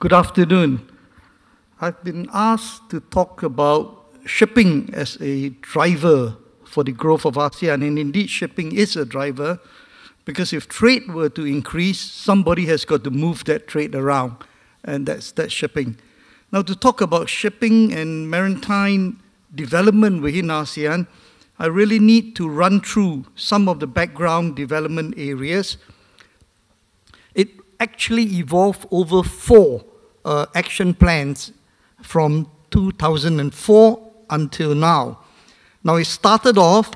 Good afternoon. I've been asked to talk about shipping as a driver for the growth of ASEAN, and indeed, shipping is a driver because if trade were to increase, somebody has got to move that trade around, and that's that shipping. Now, to talk about shipping and maritime development within ASEAN, I really need to run through some of the background development areas actually evolved over four uh, action plans from 2004 until now. Now it started off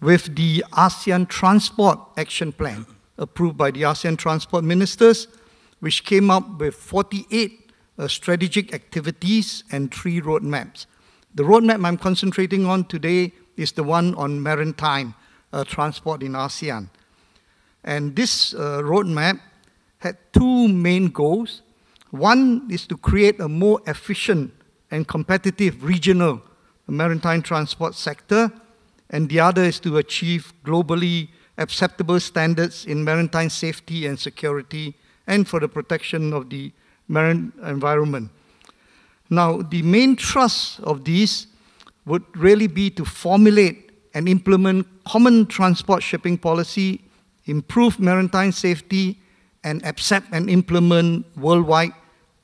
with the ASEAN Transport Action Plan approved by the ASEAN Transport Ministers, which came up with 48 uh, strategic activities and three roadmaps. The roadmap I'm concentrating on today is the one on maritime uh, transport in ASEAN. And this uh, roadmap had two main goals. One is to create a more efficient and competitive regional maritime transport sector, and the other is to achieve globally acceptable standards in maritime safety and security and for the protection of the marine environment. Now, the main thrust of these would really be to formulate and implement common transport shipping policy, improve maritime safety, and accept and implement worldwide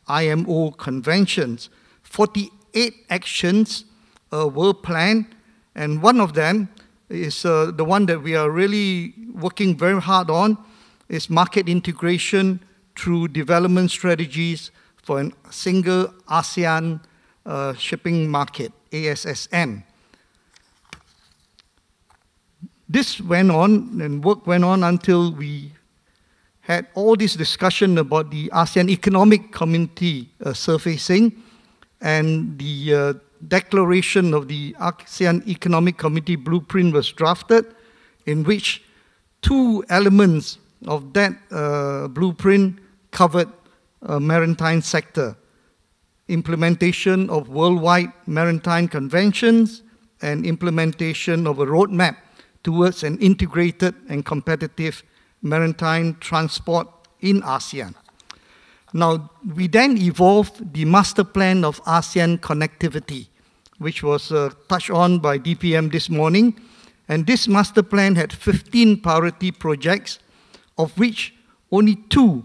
IMO conventions. 48 actions uh, were planned, and one of them is uh, the one that we are really working very hard on, is market integration through development strategies for a single ASEAN uh, shipping market, ASSM. This went on and work went on until we had all this discussion about the ASEAN Economic Community uh, surfacing and the uh, declaration of the ASEAN Economic Community blueprint was drafted, in which two elements of that uh, blueprint covered a uh, maritime sector, implementation of worldwide maritime conventions and implementation of a roadmap towards an integrated and competitive maritime transport in ASEAN. Now, we then evolved the master plan of ASEAN connectivity, which was uh, touched on by DPM this morning. And this master plan had 15 priority projects, of which only two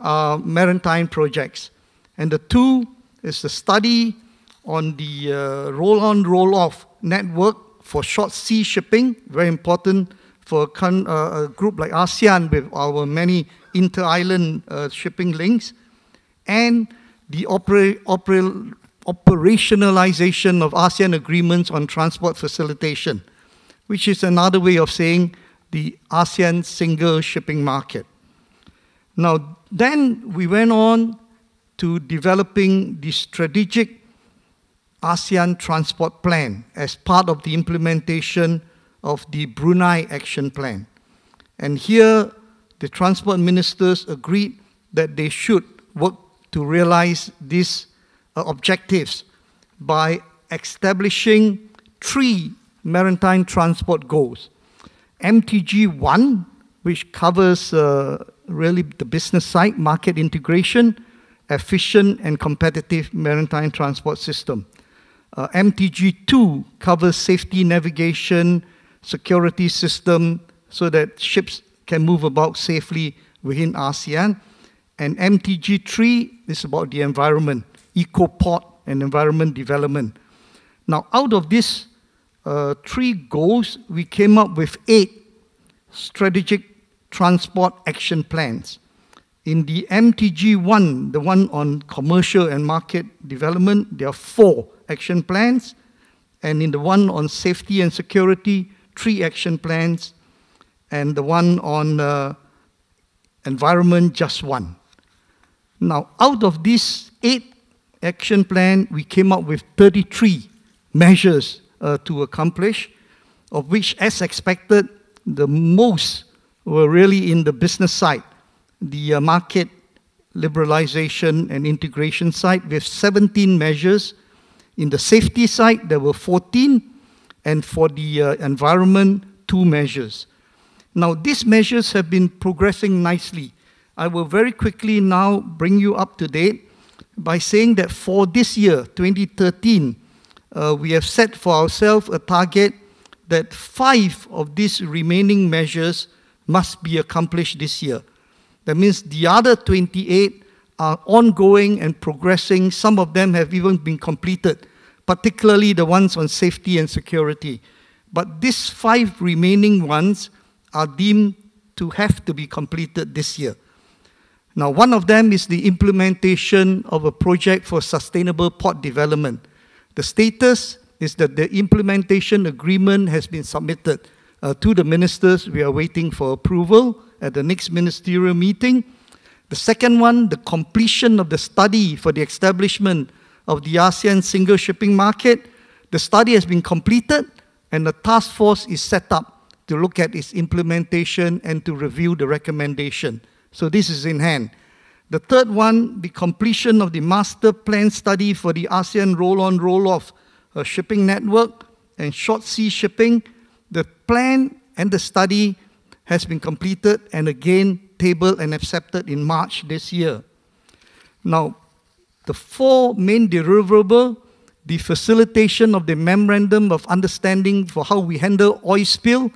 are maritime projects. And the two is the study on the uh, roll on roll off network for short sea shipping, very important for a, uh, a group like ASEAN with our many inter-island uh, shipping links, and the opera, opera, operationalization of ASEAN agreements on transport facilitation, which is another way of saying the ASEAN single shipping market. Now, then we went on to developing the strategic ASEAN transport plan as part of the implementation of the Brunei Action Plan. And here, the transport ministers agreed that they should work to realize these uh, objectives by establishing three maritime transport goals. MTG 1, which covers uh, really the business side, market integration, efficient and competitive maritime transport system. Uh, MTG 2 covers safety navigation, security system so that ships can move about safely within ASEAN. And MTG3 is about the environment, eco-port and environment development. Now, out of these uh, three goals, we came up with eight strategic transport action plans. In the MTG1, the one on commercial and market development, there are four action plans. And in the one on safety and security, three action plans, and the one on uh, environment, just one. Now, out of these eight action plan, we came up with 33 measures uh, to accomplish, of which, as expected, the most were really in the business side, the uh, market liberalization and integration side, with 17 measures. In the safety side, there were 14, and for the uh, environment, two measures. Now, these measures have been progressing nicely. I will very quickly now bring you up to date by saying that for this year, 2013, uh, we have set for ourselves a target that five of these remaining measures must be accomplished this year. That means the other 28 are ongoing and progressing. Some of them have even been completed particularly the ones on safety and security. But these five remaining ones are deemed to have to be completed this year. Now, one of them is the implementation of a project for sustainable port development. The status is that the implementation agreement has been submitted uh, to the ministers. We are waiting for approval at the next ministerial meeting. The second one, the completion of the study for the establishment of the ASEAN single shipping market. The study has been completed and the task force is set up to look at its implementation and to review the recommendation. So this is in hand. The third one, the completion of the master plan study for the ASEAN roll-on, roll-off uh, shipping network and short sea shipping. The plan and the study has been completed and again tabled and accepted in March this year. Now, the four main deliverable, the facilitation of the memorandum of understanding for how we handle oil spill,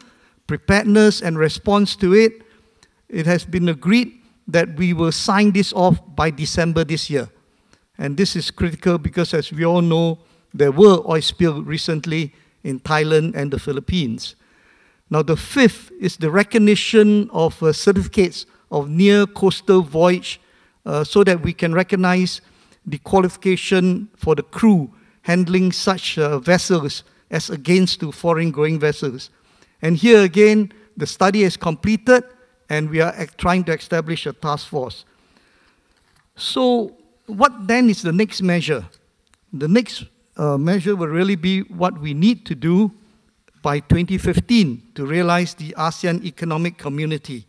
preparedness and response to it, it has been agreed that we will sign this off by December this year. And this is critical because as we all know, there were oil spills recently in Thailand and the Philippines. Now the fifth is the recognition of uh, certificates of near coastal voyage uh, so that we can recognize the qualification for the crew handling such uh, vessels as against to foreign going vessels. And here again, the study is completed and we are trying to establish a task force. So what then is the next measure? The next uh, measure will really be what we need to do by 2015 to realize the ASEAN Economic Community.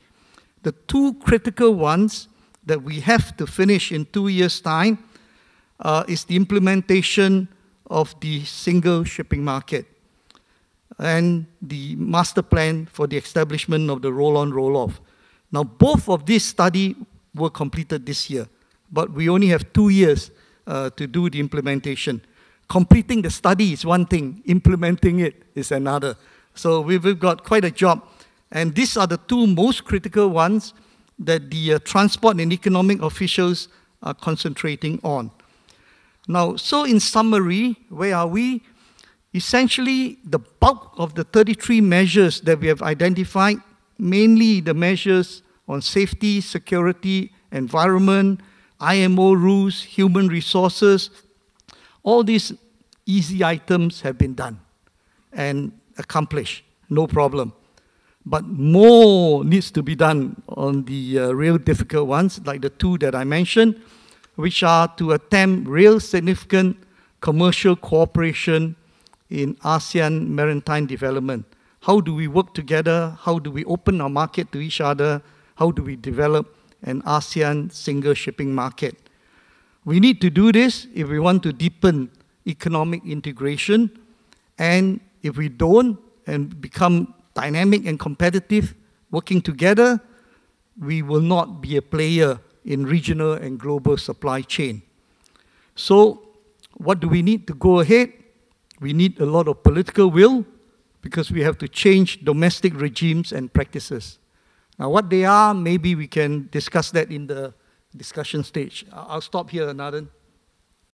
The two critical ones that we have to finish in two years' time uh, is the implementation of the single shipping market and the master plan for the establishment of the roll-on, roll-off. Now, both of these studies were completed this year, but we only have two years uh, to do the implementation. Completing the study is one thing, implementing it is another. So we've, got quite a job. And these are the two most critical ones that the uh, transport and economic officials are concentrating on. Now, so in summary, where are we? Essentially, the bulk of the 33 measures that we have identified, mainly the measures on safety, security, environment, IMO rules, human resources, all these easy items have been done and accomplished, no problem. But more needs to be done on the uh, real difficult ones, like the two that I mentioned, which are to attempt real significant commercial cooperation in ASEAN maritime development. How do we work together? How do we open our market to each other? How do we develop an ASEAN single shipping market? We need to do this if we want to deepen economic integration. And if we don't and become dynamic and competitive working together, we will not be a player in regional and global supply chain. So what do we need to go ahead? We need a lot of political will because we have to change domestic regimes and practices. Now, what they are, maybe we can discuss that in the discussion stage. I'll stop here, Nadan.